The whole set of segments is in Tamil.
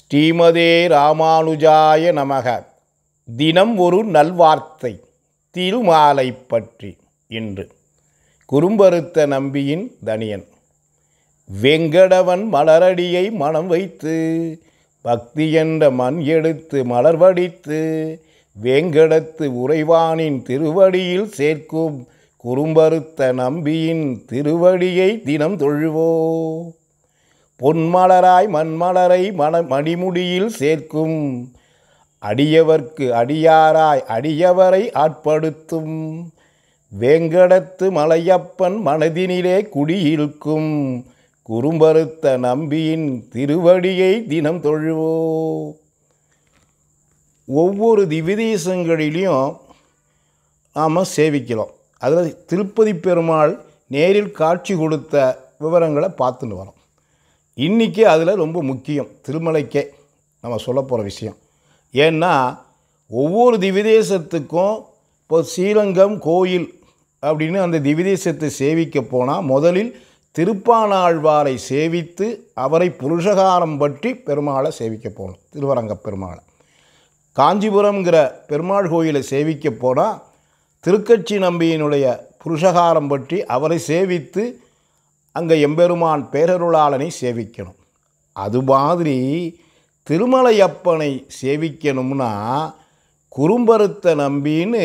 ஸ்ரீமதே ராமானுஜாய நமக தினம் ஒரு நல்வார்த்தை திருமாலை பற்றி இன்று குறும்பருத்த நம்பியின் தனியன் வெங்கடவன் மலரடியை மனம் வைத்து பக்தி என்ற மண் எடுத்து மலர்வடித்து வெங்கடத்து வேங்கடத்து உறைவானின் திருவடியில் சேர்க்கும் குறும்பருத்த நம்பியின் திருவடியை தினம் தொழுவோ பொன்மலராய் மண்மலரை மண மணிமுடியில் சேர்க்கும் அடியவர்க்கு அடியாராய் அடியவரை ஆட்படுத்தும் வேங்கடத்து மலையப்பன் மனதினிலே குடியிருக்கும் குறும்பருத்த நம்பியின் திருவடியை தினம் தொழுவோ ஒவ்வொரு திவிதேசங்களிலையும் நாம் சேவிக்கிறோம் அதில் திருப்பதி பெருமாள் நேரில் காட்சி கொடுத்த விவரங்களை பார்த்துன்னு வரோம் இன்றைக்கி அதில் ரொம்ப முக்கியம் திருமலைக்கே நம்ம சொல்ல போகிற விஷயம் ஏன்னா ஒவ்வொரு திவிதேசத்துக்கும் இப்போ ஸ்ரீரங்கம் கோயில் அப்படின்னு அந்த திவிதேசத்தை சேவிக்க போனால் முதலில் திருப்பானாழ்வாரை சேவித்து அவரை புருஷகாரம் பற்றி பெருமாளை சேவிக்க போகணும் திருவரங்க பெருமாளை காஞ்சிபுரம்ங்கிற பெருமாள் கோயிலை சேவிக்க போனால் திருக்கட்சி நம்பியினுடைய புருஷகாரம் பற்றி அவரை சேவித்து அங்கே எம்பெருமான் பேரருளாளனை சேவிக்கணும் அது மாதிரி திருமலையப்பனை சேவிக்கணும்னா குறும்பருத்த நம்பின்னு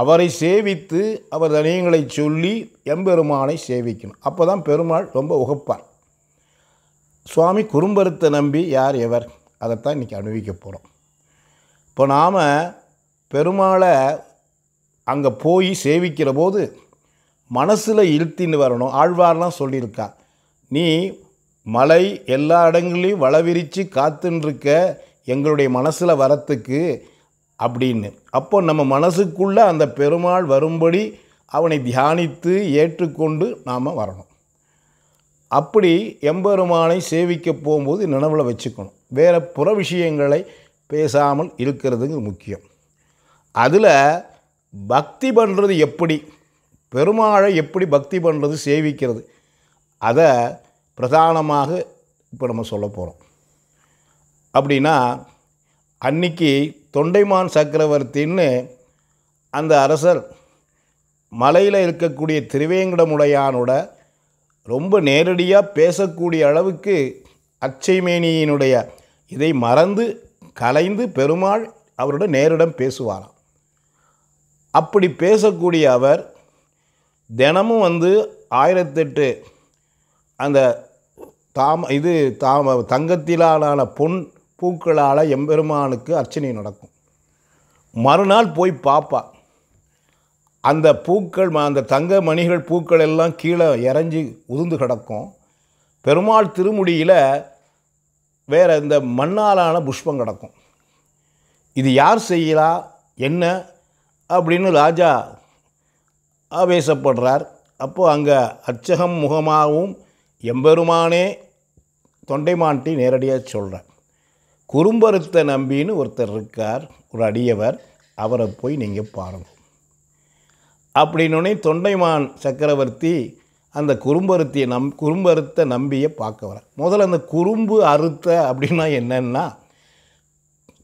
அவரை சேவித்து அவர் தனியங்களை சொல்லி எம்பெருமானை சேவிக்கணும் அப்போ தான் பெருமாள் ரொம்ப உகப்பார் சுவாமி குறும்பருத்த நம்பி யார் எவர் அதைத்தான் இன்றைக்கி அணிவிக்க போகிறோம் இப்போ நாம் பெருமாளை அங்கே போய் சேவிக்கிற போது மனசில் இருத்தின்னு வரணும் ஆழ்வார்லாம் சொல்லியிருக்கா நீ மலை எல்லா இடங்களையும் வளவிரித்து காத்துன்ருக்க எங்களுடைய மனசில் வரத்துக்கு அப்படின்னு அப்போ நம்ம மனசுக்குள்ளே அந்த பெருமாள் வரும்படி அவனை தியானித்து ஏற்றுக்கொண்டு நாம் வரணும் அப்படி எம்பெருமானை சேவிக்க போகும்போது நினைவில் வச்சுக்கணும் வேறு புற விஷயங்களை பேசாமல் இருக்கிறதுங்க முக்கியம் அதில் பக்தி பண்ணுறது எப்படி பெருமாளை எப்படி பக்தி பண்ணுறது சேவிக்கிறது அதை பிரதானமாக இப்போ நம்ம சொல்ல போகிறோம் அப்படின்னா அன்னைக்கு தொண்டைமான் சக்கரவர்த்தின்னு அந்த அரசர் மலையில் இருக்கக்கூடிய திருவேங்கடமுடையானோட ரொம்ப நேரடியாக பேசக்கூடிய அளவுக்கு அச்சைமேனியினுடைய இதை மறந்து கலைந்து பெருமாள் அவரோட நேரிடம் பேசுவாராம் அப்படி பேசக்கூடிய அவர் தினமும் வந்து ஆயிரத்தெட்டு அந்த தாம இது தாம தங்கத்திலான பொன் பூக்களால் எம்பெருமானுக்கு அர்ச்சனை நடக்கும் மறுநாள் போய் பார்ப்பா அந்த பூக்கள் அந்த தங்க மணிகள் பூக்கள் எல்லாம் கீழே இறஞ்சி உதிர்ந்து கிடக்கும் பெருமாள் திருமுடியில் வேறு இந்த மண்ணாலான புஷ்பம் கிடக்கும் இது யார் செய்யலா என்ன அப்படின்னு ராஜா ஆவேசப்படுறார் அப்போது அங்கே அச்சகம் முகமாகவும் எம்பெருமானே தொண்டைமான்ட்டி நேரடியாக சொல்கிறார் குறும்பருத்த நம்பின்னு ஒருத்தர் இருக்கார் ஒரு அடியவர் அவரை போய் நீங்கள் பாருங்கள் அப்படின்னோடனே தொண்டைமான் சக்கரவர்த்தி அந்த குறும்பருத்தியை நம் குறும்பருத்த நம்பியை பார்க்க வர முதல்ல அந்த குறும்பு அறுத்த அப்படின்னா என்னென்னா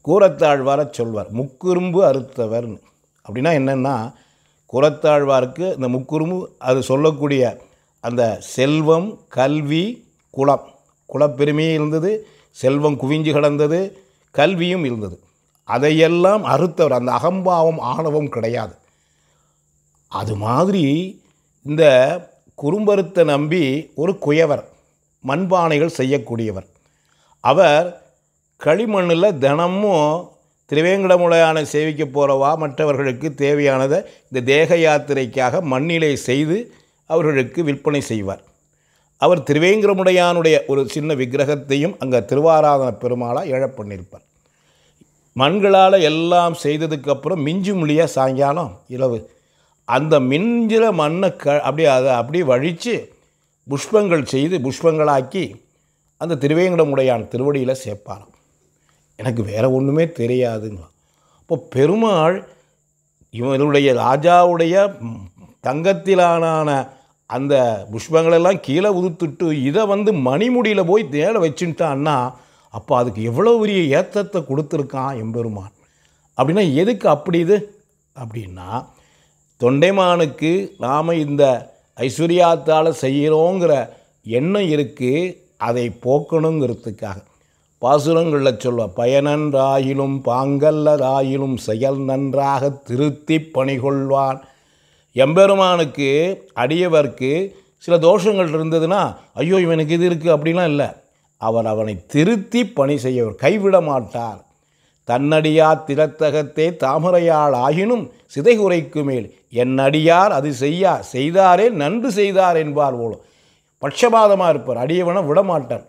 கூரத்தாழ்வார சொல்வார் முக்குறும்பு அறுத்தவர்னு அப்படின்னா என்னென்னா குலத்தாழ்வாருக்கு இந்த முக்குருமு அது சொல்லக்கூடிய அந்த செல்வம் கல்வி குளம் குலப்பெருமையும் இருந்தது செல்வம் குவிஞ்சு கிடந்தது கல்வியும் இருந்தது அதையெல்லாம் அறுத்தவர் அந்த அகம்பாவம் ஆணவம் கிடையாது அது மாதிரி இந்த குறும்பருத்தை நம்பி ஒரு குயவர் மண்பானைகள் செய்யக்கூடியவர் அவர் களிமண்ணில் தினமும் திருவேங்கடமுலையானை சேவிக்க போகிறவா மற்றவர்களுக்கு தேவையானதை இந்த தேக யாத்திரைக்காக மண்ணிலை செய்து அவர்களுக்கு விற்பனை செய்வார் அவர் திரிவேங்கடமுடையானுடைய ஒரு சின்ன விக்கிரகத்தையும் அங்கே திருவாராதன பெருமாளாக இழப் பண்ணியிருப்பார் மண்களால் எல்லாம் செய்ததுக்கப்புறம் மிஞ்சு மொழியாக சாயங்காலம் இரவு அந்த மிஞ்சிற மண்ணை க அப்படியே அதை அப்படியே வழித்து புஷ்பங்கள் செய்து புஷ்பங்களாக்கி அந்த திருவேங்கடமுடையான் திருவடியில் சேர்ப்பாராம் எனக்கு வேறு ஒன்றுமே தெரியாதுங்க அப்போ பெருமாள் இவனுடைய ராஜாவுடைய தங்கத்திலான அந்த புஷ்பங்களெல்லாம் கீழே உதுத்துட்டு இதை வந்து மணிமுடியில் போய் தேட வச்சுட்டான்னா அப்போ அதுக்கு எவ்வளோ பெரிய ஏத்தத்தை கொடுத்துருக்கான் எம்பெருமான் அப்படின்னா எதுக்கு அப்படி இது அப்படின்னா தொண்டைமானுக்கு நாம் இந்த ஐஸ்வர்யாத்தால் செய்கிறோங்கிற எண்ணம் இருக்குது அதை போக்கணுங்கிறதுக்காக பாசுரங்களில் சொல்வ பயனன்றாயிலும் பாங்கல்லராயிலும் செயல் நன்றாக திருத்தி பணிகொள்வான் எம்பெருமானுக்கு அடியவர்க்கு சில தோஷங்கள் இருந்ததுன்னா ஐயோ இவனுக்கு இது இருக்குது அப்படிலாம் இல்லை அவர் அவனை திருத்தி பணி செய்யவர் கைவிட மாட்டார் தன்னடியார் திறத்தகத்தே தாமரையாள் ஆகினும் சிதைகுறைக்கு மேல் என்னடியார் அது செய்யா செய்தாரே நன்று செய்தார் என்பார் போலும் பட்சபாதமாக இருப்பார் அடியவனை விடமாட்டார்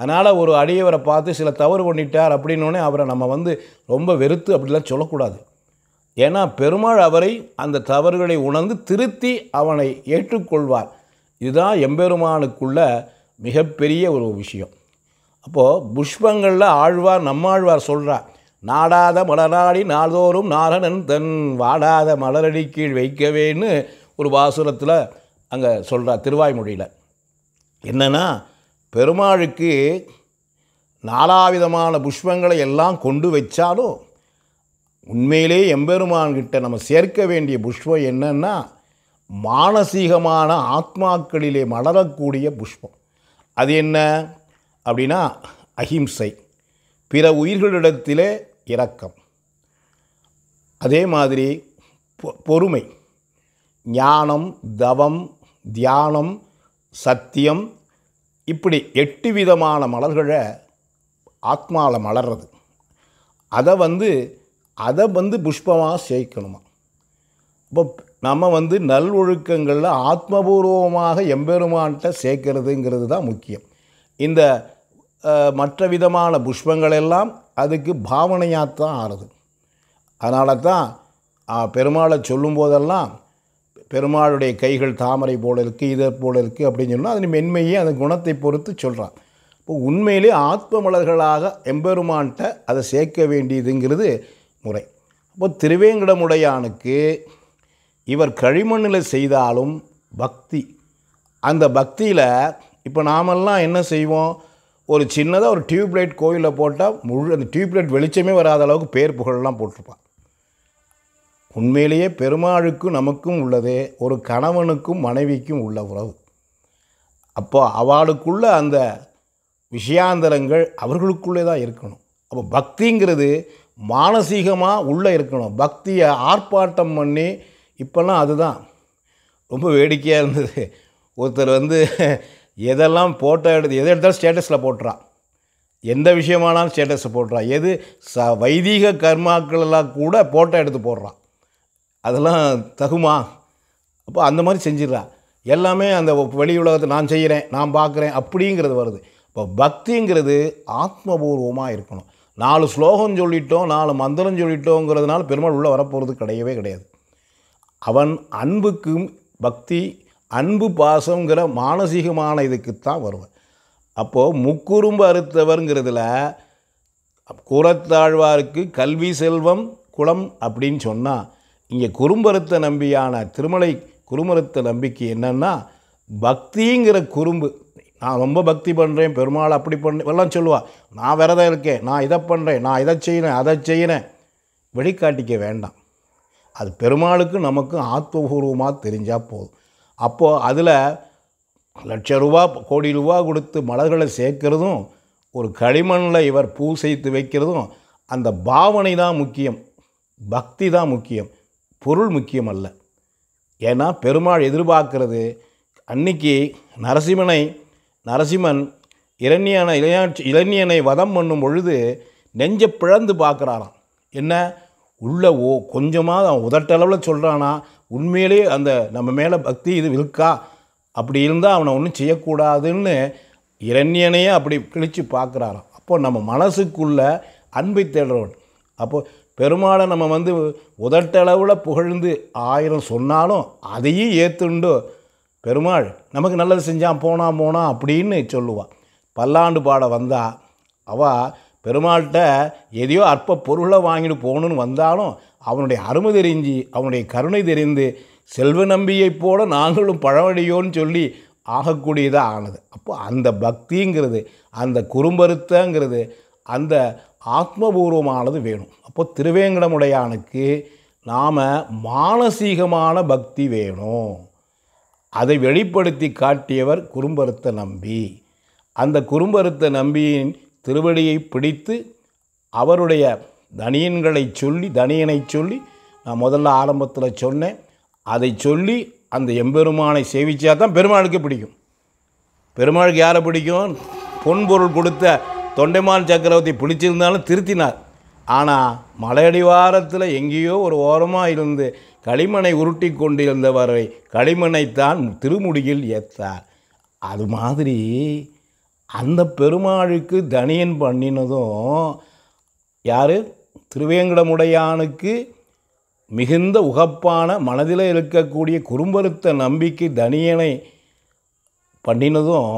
அதனால் ஒரு அடியவரை பார்த்து சில தவறு பண்ணிட்டார் அப்படின்னோடனே அவரை நம்ம வந்து ரொம்ப வெறுத்து அப்படிலாம் சொல்லக்கூடாது ஏன்னா பெருமாள் அவரை அந்த தவறுகளை உணர்ந்து திருத்தி அவனை ஏற்றுக்கொள்வார் இதுதான் எம்பெருமானுக்குள்ள மிகப்பெரிய ஒரு விஷயம் அப்போது புஷ்பங்களில் ஆழ்வார் நம்மாழ்வார் சொல்கிறார் நாடாத மலராடி நாள்தோறும் நாரணன் தன் வாடாத மலரடி கீழ் வைக்கவேன்னு ஒரு வாசுரத்தில் அங்கே சொல்கிறார் திருவாய்மொழியில் என்னென்னா பெருமாளுக்கு நாலாவிதமான புஷ்பங்களை எல்லாம் கொண்டு வச்சாலும் உண்மையிலே எம்பெருமான்கிட்ட நம்ம சேர்க்க வேண்டிய புஷ்பம் என்னென்னா மானசீகமான ஆத்மாக்களிலே மலரக்கூடிய புஷ்பம் அது என்ன அப்படின்னா அஹிம்சை பிற உயிர்களிடத்திலே இரக்கம் அதே மாதிரி பொறுமை ஞானம் தவம் தியானம் சத்தியம் இப்படி எட்டு விதமான மலர்களை ஆத்மாவில் மலர்றது அதை வந்து அதை வந்து புஷ்பமாக சேர்க்கணுமா இப்போ நம்ம வந்து நல் ஒழுக்கங்களில் ஆத்மபூர்வமாக எம்பெருமான்கிட்ட சேர்க்கறதுங்கிறது தான் முக்கியம் இந்த மற்ற விதமான புஷ்பங்கள் எல்லாம் அதுக்கு பாவனையாக தான் ஆறுது அதனால தான் பெருமாளை சொல்லும் போதெல்லாம் பெருமாளுடைய கைகள் தாமரை போல இருக்குது இதை போல இருக்குது அப்படின்னு சொன்னால் அதன் மென்மையை அதன் குணத்தை பொறுத்து சொல்கிறான் இப்போ உண்மையிலே ஆத்ம மலர்களாக எம்பெருமான்கிட்ட அதை சேர்க்க வேண்டியதுங்கிறது முறை அப்போ திருவேங்கடமுடையானுக்கு இவர் களிமண்ணில் செய்தாலும் பக்தி அந்த பக்தியில் இப்போ நாமெல்லாம் என்ன செய்வோம் ஒரு சின்னதாக ஒரு டியூப்லைட் கோயிலில் போட்டால் முழு அந்த டியூப்லைட் வெளிச்சமே வராத அளவுக்கு பேர் புகழெல்லாம் போட்டிருப்பான் உண்மையிலேயே பெருமாளுக்கும் நமக்கும் உள்ளதே ஒரு கணவனுக்கும் மனைவிக்கும் உள்ள உறவு அப்போ அவளுக்குள்ள அந்த விஷயாந்தரங்கள் அவர்களுக்குள்ளே தான் இருக்கணும் அப்போ பக்திங்கிறது மானசீகமாக உள்ளே இருக்கணும் பக்தியை ஆர்ப்பாட்டம் பண்ணி இப்போல்லாம் அதுதான் ரொம்ப வேடிக்கையாக இருந்தது ஒருத்தர் வந்து எதெல்லாம் ஃபோட்டோ எடுத்து எதை எடுத்தாலும் ஸ்டேட்டஸில் போட்டுறான் எந்த விஷயமானாலும் ஸ்டேட்டஸை போடுறான் எது ச வைதீக கர்மாக்களெல்லாம் கூட ஃபோட்டோ எடுத்து போடுறான் அதெல்லாம் தகுமா அப்போ அந்த மாதிரி செஞ்சிடறா எல்லாமே அந்த வெளி உலகத்தை நான் செய்கிறேன் நான் பார்க்குறேன் அப்படிங்கிறது வருது இப்போ பக்திங்கிறது ஆத்மபூர்வமாக இருக்கணும் நாலு ஸ்லோகம் சொல்லிட்டோம் நாலு மந்திரம் சொல்லிட்டோங்கிறதுனால பெருமாள் உள்ளே வரப்போகிறது கிடையவே கிடையாது அவன் அன்புக்கும் பக்தி அன்பு பாசங்கிற மானசீகமான இதுக்குத்தான் வருவேன் அப்போது முக்குறும்பு அறுத்தவருங்கிறதுல கூரத்தாழ்வாருக்கு கல்வி செல்வம் குளம் அப்படின்னு சொன்னால் இங்கே குறும்பருத்த நம்பியான திருமலை குறுமருத்த நம்பிக்கை என்னென்னா பக்திங்கிற குறும்பு நான் ரொம்ப பக்தி பண்ணுறேன் பெருமாள் அப்படி பண்ண எல்லாம் சொல்லுவாள் நான் விரதம் இருக்கேன் நான் இதை பண்ணுறேன் நான் இதை செய்யினேன் அதை செய்யினேன் வெளிக்காட்டிக்க வேண்டாம் அது பெருமாளுக்கு நமக்கும் ஆத்மபூர்வமாக தெரிஞ்சால் போதும் அப்போது அதில் லட்ச ரூபா கோடி ரூபா கொடுத்து மலர்களை சேர்க்கிறதும் ஒரு களிமண்ணில் இவர் பூ வைக்கிறதும் அந்த பாவனை தான் முக்கியம் பக்தி தான் முக்கியம் பொருள் முக்கியம் அல்ல ஏன்னா பெருமாள் எதிர்பார்க்கிறது அன்னைக்கு நரசிம்மனை நரசிம்மன் இரண்யனை இளையாட்சி இளநியனை வதம் பண்ணும் பொழுது நெஞ்ச பிழந்து பார்க்குறாராம் என்ன உள்ள ஓ கொஞ்சமாக அவன் உதட்டளவில் சொல்கிறானா உண்மையிலே அந்த நம்ம மேலே பக்தி இது இருக்கா அப்படி இருந்தால் அவனை ஒன்றும் செய்யக்கூடாதுன்னு இரண்யனையே அப்படி கிழித்து பார்க்குறாராம் அப்போ நம்ம மனசுக்குள்ளே அன்பை தேடுறவன் அப்போது பெருமாளை நம்ம வந்து உதட்டளவில் புகழ்ந்து ஆயிரம் சொன்னாலும் அதையும் ஏற்றுண்டு பெருமாள் நமக்கு நல்லது செஞ்சான் போனால் போனால் அப்படின்னு சொல்லுவாள் பல்லாண்டு பாட வந்தால் அவள் பெருமாள்கிட்ட எதையோ அற்ப பொருளை வாங்கிட்டு போகணுன்னு வந்தாலும் அவனுடைய அருமை தெரிஞ்சு அவனுடைய கருணை தெரிந்து செல்வ நம்பியை போல நாங்களும் பழமடியோன்னு சொல்லி ஆகக்கூடியதாக ஆனது அப்போ அந்த பக்திங்கிறது அந்த குறும்பருத்தங்கிறது அந்த ஆத்மபூர்வமானது வேணும் அப்போது திருவேங்கடமுடையானுக்கு நாம் மானசீகமான பக்தி வேணும் அதை வெளிப்படுத்தி காட்டியவர் குறும்பருத்த நம்பி அந்த குறும்பருத்த நம்பியின் திருவடியை பிடித்து அவருடைய தனியன்களை சொல்லி தனியனை சொல்லி நான் முதல்ல ஆரம்பத்தில் சொன்னேன் அதை சொல்லி அந்த எம்பெருமானை சேவிச்சா தான் பெருமாளுக்கு பிடிக்கும் பெருமாளுக்கு யாரை பிடிக்கும் பொன்பொருள் கொடுத்த தொண்டைமான் சக்கரவர்த்தி பிடிச்சிருந்தாலும் திருத்தினார் ஆனால் மலையடிவாரத்தில் எங்கேயோ ஒரு ஓரமாக இருந்து களிமனை உருட்டி கொண்டிருந்தவரை களிமனைத்தான் திருமுடியில் ஏற்றார் அது மாதிரி அந்த பெருமாளுக்கு தனியன் பண்ணினதும் யார் திருவேங்கடமுடையானுக்கு மிகுந்த உகப்பான மனதில் இருக்கக்கூடிய குறும்பருத்த நம்பிக்கை தனியனை பண்ணினதும்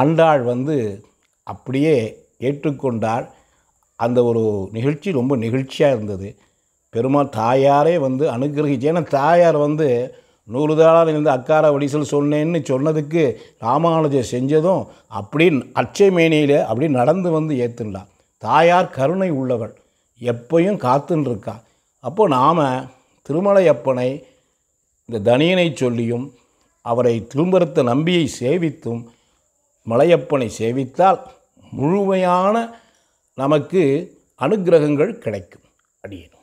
ஆண்டாள் வந்து அப்படியே ஏற்றுக்கொண்டாள் அந்த ஒரு நிகழ்ச்சி ரொம்ப நிகழ்ச்சியாக இருந்தது பெருமாள் தாயாரே வந்து அனுகிரகிச்சு ஏன்னா தாயார் வந்து நூறு தாளாக இருந்து அக்கார வடிசல் சொன்னேன்னு சொன்னதுக்கு ராமானுஜர் செஞ்சதும் அப்படின்னு அச்சைமேனியில் அப்படி நடந்து வந்து ஏற்றுண்டா தாயார் கருணை உள்ளவள் எப்பையும் காத்துன்ருக்கா அப்போது நாம் திருமலையப்பனை இந்த தனியனை சொல்லியும் அவரை திரும்பரத்த நம்பியை சேவித்தும் மலையப்பனை சேவித்தால் முழுமையான நமக்கு அனுகிரகங்கள் கிடைக்கும் அடியேன்